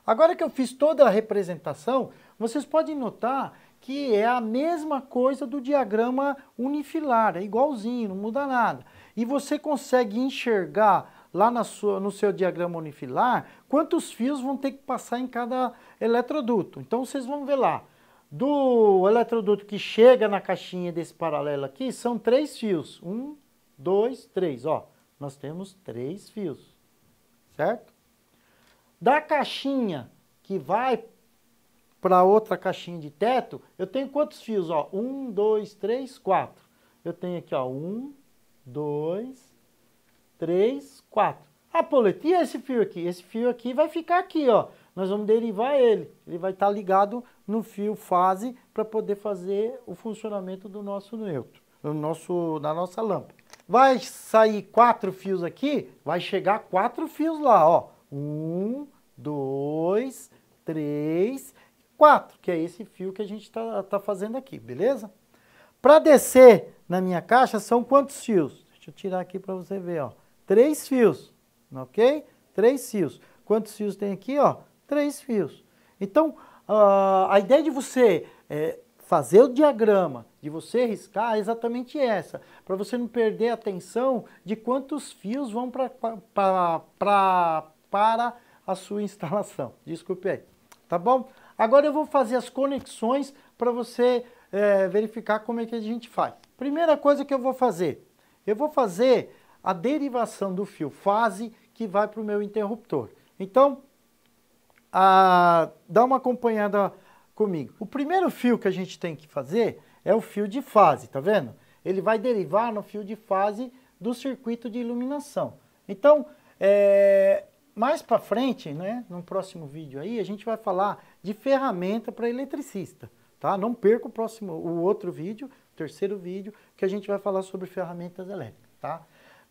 Agora que eu fiz toda a representação, vocês podem notar que é a mesma coisa do diagrama unifilar, é igualzinho, não muda nada. E você consegue enxergar lá na sua, no seu diagrama unifilar quantos fios vão ter que passar em cada eletroduto. Então vocês vão ver lá, do eletroduto que chega na caixinha desse paralelo aqui, são três fios. Um, dois, três, ó. Nós temos três fios, certo? Da caixinha que vai para outra caixinha de teto, eu tenho quantos fios? Ó, um, dois, três, quatro. Eu tenho aqui, ó, um, dois, três, quatro. Ah, Poleto, e esse fio aqui? Esse fio aqui vai ficar aqui, ó. Nós vamos derivar ele. Ele vai estar tá ligado no fio fase para poder fazer o funcionamento do nosso neutro, do nosso, na nossa lâmpada. Vai sair quatro fios aqui, vai chegar quatro fios lá, ó. Um, dois, três, 4, que é esse fio que a gente está tá fazendo aqui, beleza? Para descer na minha caixa, são quantos fios? Deixa eu tirar aqui para você ver, ó. Três fios, ok? Três fios. Quantos fios tem aqui, ó? Três fios. Então, a ideia de você é, fazer o diagrama, de você riscar, é exatamente essa. Para você não perder a atenção de quantos fios vão pra, pra, pra, para a sua instalação. Desculpe aí. Tá bom? Agora eu vou fazer as conexões para você é, verificar como é que a gente faz. Primeira coisa que eu vou fazer, eu vou fazer a derivação do fio fase que vai para o meu interruptor. Então, a, dá uma acompanhada comigo. O primeiro fio que a gente tem que fazer é o fio de fase, tá vendo? Ele vai derivar no fio de fase do circuito de iluminação. Então, é, mais para frente, né, no próximo vídeo aí, a gente vai falar de ferramenta para eletricista. Tá? Não perca o próximo, o outro vídeo, terceiro vídeo, que a gente vai falar sobre ferramentas elétricas. Tá?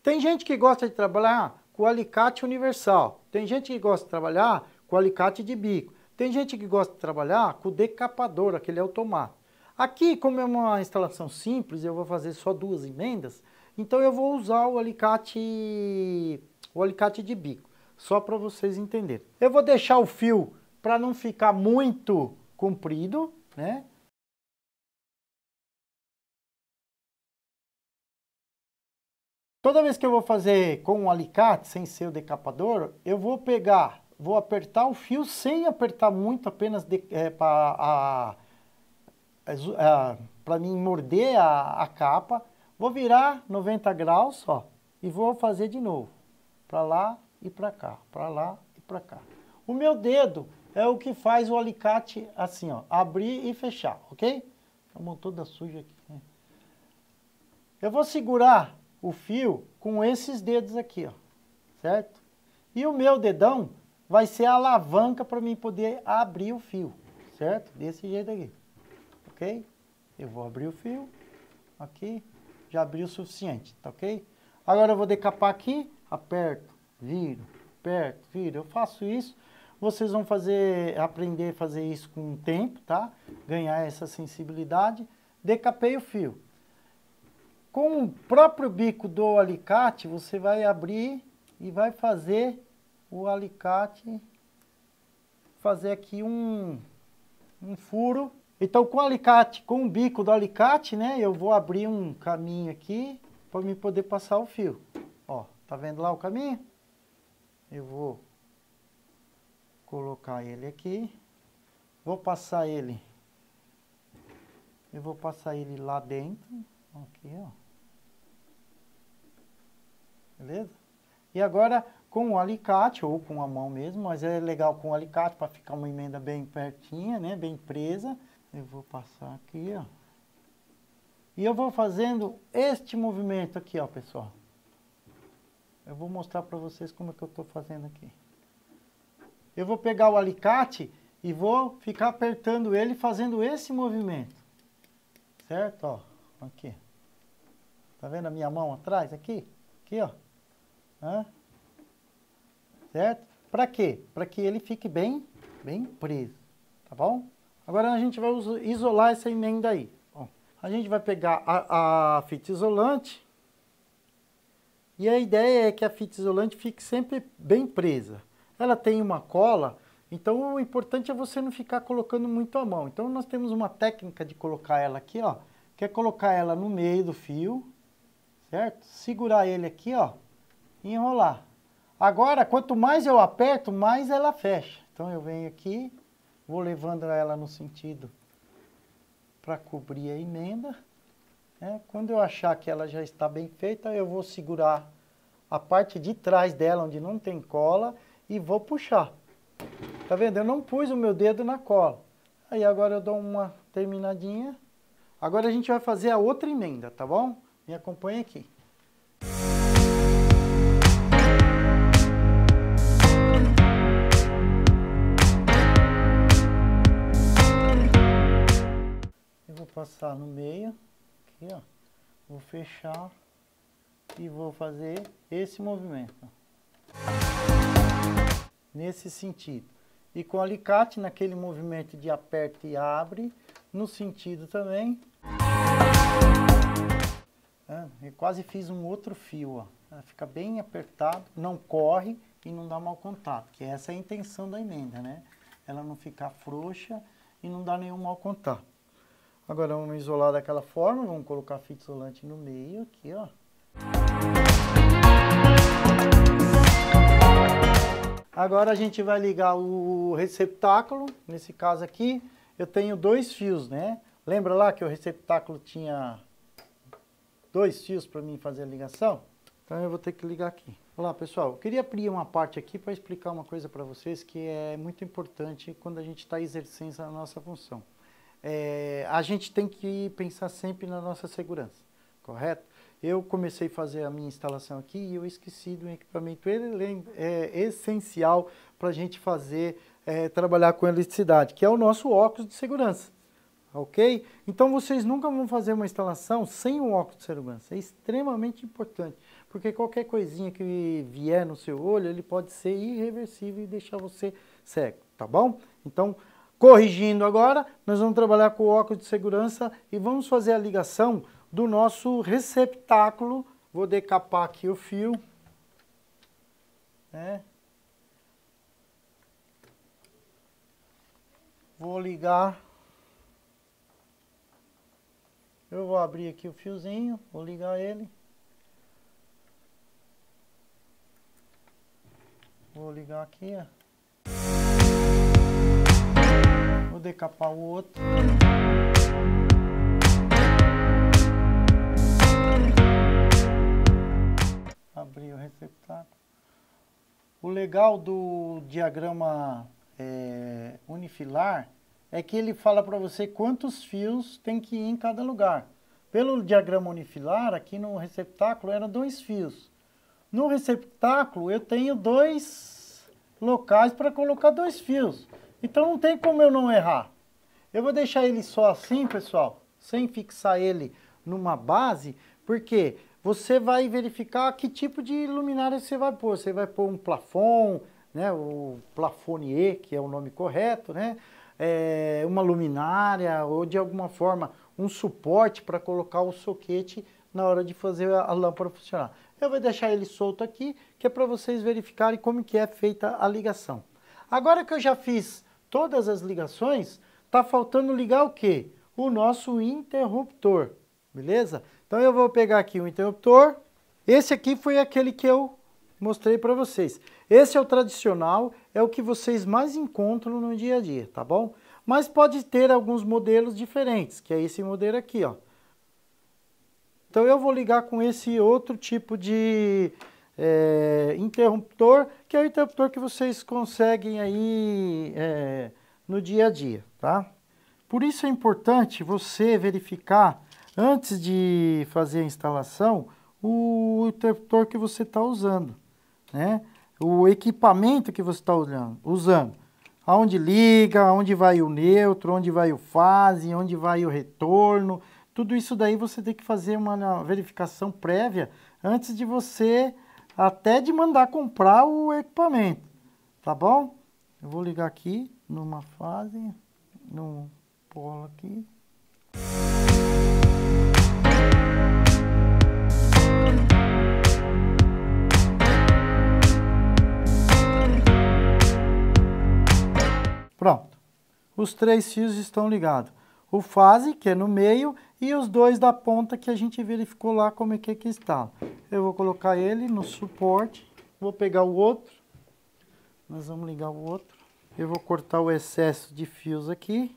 Tem gente que gosta de trabalhar com alicate universal, tem gente que gosta de trabalhar com alicate de bico, tem gente que gosta de trabalhar com decapador, aquele automático. Aqui, como é uma instalação simples, eu vou fazer só duas emendas, então eu vou usar o alicate, o alicate de bico, só para vocês entenderem. Eu vou deixar o fio para não ficar muito comprido, né? Toda vez que eu vou fazer com um alicate, sem ser o decapador, eu vou pegar, vou apertar o fio sem apertar muito, apenas é, para mim morder a, a, capa. Vou virar 90 graus, ó, e vou fazer de novo, para lá e para cá, para lá e para cá. O meu dedo é o que faz o alicate assim, ó, abrir e fechar, ok? A tá mão toda suja aqui. Né? Eu vou segurar o fio com esses dedos aqui, ó, certo? E o meu dedão vai ser a alavanca para mim poder abrir o fio, certo? Desse jeito aqui, ok? Eu vou abrir o fio aqui, já abriu o suficiente, tá ok? Agora eu vou decapar aqui, aperto, viro, aperto, viro. Eu faço isso vocês vão fazer, aprender a fazer isso com o tempo, tá? Ganhar essa sensibilidade. Decapei o fio. Com o próprio bico do alicate, você vai abrir e vai fazer o alicate, fazer aqui um, um furo. Então, com o alicate, com o bico do alicate, né? Eu vou abrir um caminho aqui para me poder passar o fio. Ó, tá vendo lá o caminho? Eu vou colocar ele aqui. Vou passar ele. Eu vou passar ele lá dentro. Aqui, ó. Beleza? E agora, com o alicate, ou com a mão mesmo, mas é legal com o alicate para ficar uma emenda bem pertinha, né? Bem presa. Eu vou passar aqui, ó. E eu vou fazendo este movimento aqui, ó, pessoal. Eu vou mostrar para vocês como é que eu estou fazendo aqui eu vou pegar o alicate e vou ficar apertando ele fazendo esse movimento. Certo? Ó, aqui. Tá vendo a minha mão atrás aqui? Aqui, ó. Hã? Certo? Para quê? Para que ele fique bem, bem preso, tá bom? Agora a gente vai isolar essa emenda aí. Bom, a gente vai pegar a, a fita isolante e a ideia é que a fita isolante fique sempre bem presa ela tem uma cola, então o importante é você não ficar colocando muito a mão. Então nós temos uma técnica de colocar ela aqui, ó, que é colocar ela no meio do fio, certo? Segurar ele aqui, ó, e enrolar. Agora, quanto mais eu aperto, mais ela fecha. Então eu venho aqui, vou levando ela no sentido para cobrir a emenda. Né? Quando eu achar que ela já está bem feita, eu vou segurar a parte de trás dela, onde não tem cola, e vou puxar. Tá vendo? Eu não pus o meu dedo na cola. Aí agora eu dou uma terminadinha. Agora a gente vai fazer a outra emenda, tá bom? Me acompanha aqui. Eu vou passar no meio, aqui ó, vou fechar e vou fazer esse movimento nesse sentido. E com alicate, naquele movimento de aperta e abre, no sentido também. Né, eu quase fiz um outro fio, ó. Ah, fica bem apertado, não corre e não dá mau contato, que essa é a intenção da emenda, né? Ela não ficar frouxa e não dá nenhum mau contato. Agora vamos isolar daquela forma, vamos colocar fita isolante no meio aqui, ó. Agora a gente vai ligar o receptáculo, nesse caso aqui, eu tenho dois fios, né? Lembra lá que o receptáculo tinha dois fios para mim fazer a ligação? Então eu vou ter que ligar aqui. Olá pessoal, eu queria abrir uma parte aqui para explicar uma coisa para vocês que é muito importante quando a gente está exercendo a nossa função. É, a gente tem que pensar sempre na nossa segurança, correto? eu comecei a fazer a minha instalação aqui e eu esqueci do equipamento. Ele é essencial para a gente fazer, é, trabalhar com eletricidade, que é o nosso óculos de segurança, ok? Então vocês nunca vão fazer uma instalação sem o óculos de segurança, é extremamente importante, porque qualquer coisinha que vier no seu olho, ele pode ser irreversível e deixar você cego, tá bom? Então, corrigindo agora, nós vamos trabalhar com o óculos de segurança e vamos fazer a ligação do nosso receptáculo. Vou decapar aqui o fio. Né? Vou ligar. Eu vou abrir aqui o fiozinho, vou ligar ele. Vou ligar aqui, ó. Vou decapar o outro. O legal do diagrama é, unifilar é que ele fala para você quantos fios tem que ir em cada lugar. Pelo diagrama unifilar, aqui no receptáculo eram dois fios. No receptáculo eu tenho dois locais para colocar dois fios. Então não tem como eu não errar. Eu vou deixar ele só assim, pessoal, sem fixar ele numa base, porque você vai verificar que tipo de luminária você vai pôr. Você vai pôr um plafon, né, o plafonier, que é o nome correto, né, é uma luminária ou de alguma forma um suporte para colocar o soquete na hora de fazer a lâmpada funcionar. Eu vou deixar ele solto aqui, que é para vocês verificarem como que é feita a ligação. Agora que eu já fiz todas as ligações, tá faltando ligar o quê? O nosso interruptor, beleza? Então eu vou pegar aqui o interruptor. Esse aqui foi aquele que eu mostrei para vocês. Esse é o tradicional, é o que vocês mais encontram no dia a dia, tá bom? Mas pode ter alguns modelos diferentes, que é esse modelo aqui, ó. Então eu vou ligar com esse outro tipo de é, interruptor, que é o interruptor que vocês conseguem aí é, no dia a dia, tá? Por isso é importante você verificar antes de fazer a instalação, o interruptor que você está usando, né? o equipamento que você está usando, aonde liga, onde vai o neutro, onde vai o fase, onde vai o retorno, tudo isso daí você tem que fazer uma verificação prévia antes de você até de mandar comprar o equipamento, tá bom? Eu vou ligar aqui numa fase, num polo aqui. Pronto. Os três fios estão ligados. O fase, que é no meio, e os dois da ponta que a gente verificou lá como é que, é que está. Eu vou colocar ele no suporte, vou pegar o outro, nós vamos ligar o outro. Eu vou cortar o excesso de fios aqui.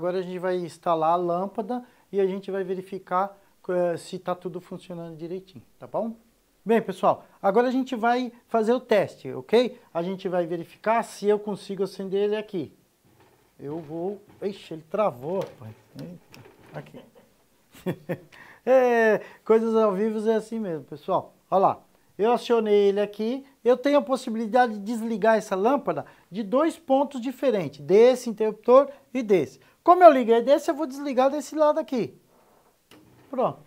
Agora a gente vai instalar a lâmpada e a gente vai verificar eh, se está tudo funcionando direitinho, tá bom? Bem, pessoal, agora a gente vai fazer o teste, ok? A gente vai verificar se eu consigo acender ele aqui. Eu vou... Ixi, ele travou, rapaz. Aqui. é, coisas ao vivo é assim mesmo, pessoal. Olha lá, eu acionei ele aqui. Eu tenho a possibilidade de desligar essa lâmpada de dois pontos diferentes, desse interruptor e desse. Como eu liguei desse, eu vou desligar desse lado aqui. Pronto.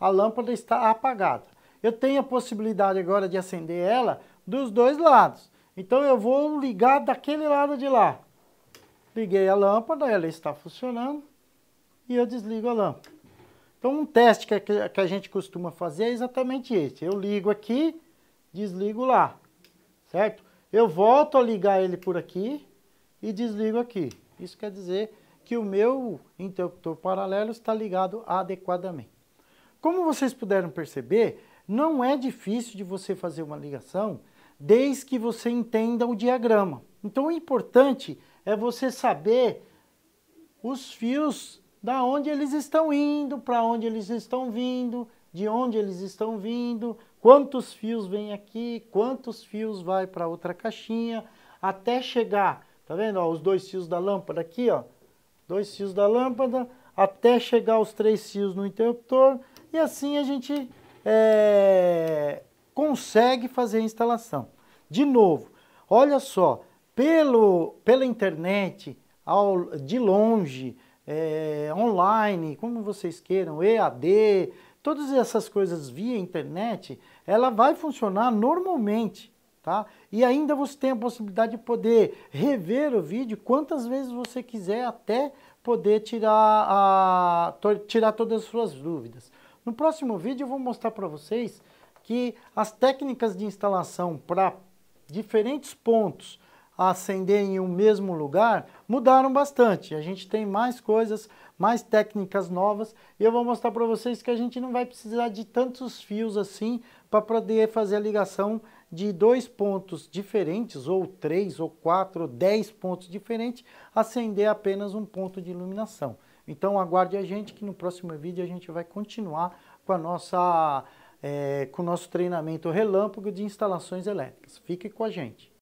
A lâmpada está apagada. Eu tenho a possibilidade agora de acender ela dos dois lados. Então eu vou ligar daquele lado de lá. Liguei a lâmpada, ela está funcionando. E eu desligo a lâmpada. Então um teste que, a gente costuma fazer é exatamente esse. Eu ligo aqui, desligo lá. Certo? Eu volto a ligar ele por aqui e desligo aqui. Isso quer dizer que o meu interruptor paralelo está ligado adequadamente. Como vocês puderam perceber, não é difícil de você fazer uma ligação desde que você entenda o diagrama. Então o importante é você saber os fios da onde eles estão indo, para onde eles estão vindo, de onde eles estão vindo, quantos fios vem aqui, quantos fios vai para outra caixinha, até chegar, tá vendo? Ó, os dois fios da lâmpada aqui, ó, dois fios da lâmpada até chegar os três fios no interruptor e assim a gente é, consegue fazer a instalação. De novo, olha só, pelo, pela internet, ao, de longe, é, online, como vocês queiram, EAD, todas essas coisas via internet, ela vai funcionar normalmente. Tá? E ainda você tem a possibilidade de poder rever o vídeo quantas vezes você quiser até poder tirar, a, tirar todas as suas dúvidas. No próximo vídeo eu vou mostrar para vocês que as técnicas de instalação para diferentes pontos acender em um mesmo lugar mudaram bastante. A gente tem mais coisas, mais técnicas novas e eu vou mostrar para vocês que a gente não vai precisar de tantos fios assim para poder fazer a ligação de dois pontos diferentes, ou três, ou quatro, ou dez pontos diferentes, acender apenas um ponto de iluminação. Então aguarde a gente que no próximo vídeo a gente vai continuar com a nossa é, com o nosso treinamento relâmpago de instalações elétricas. Fique com a gente.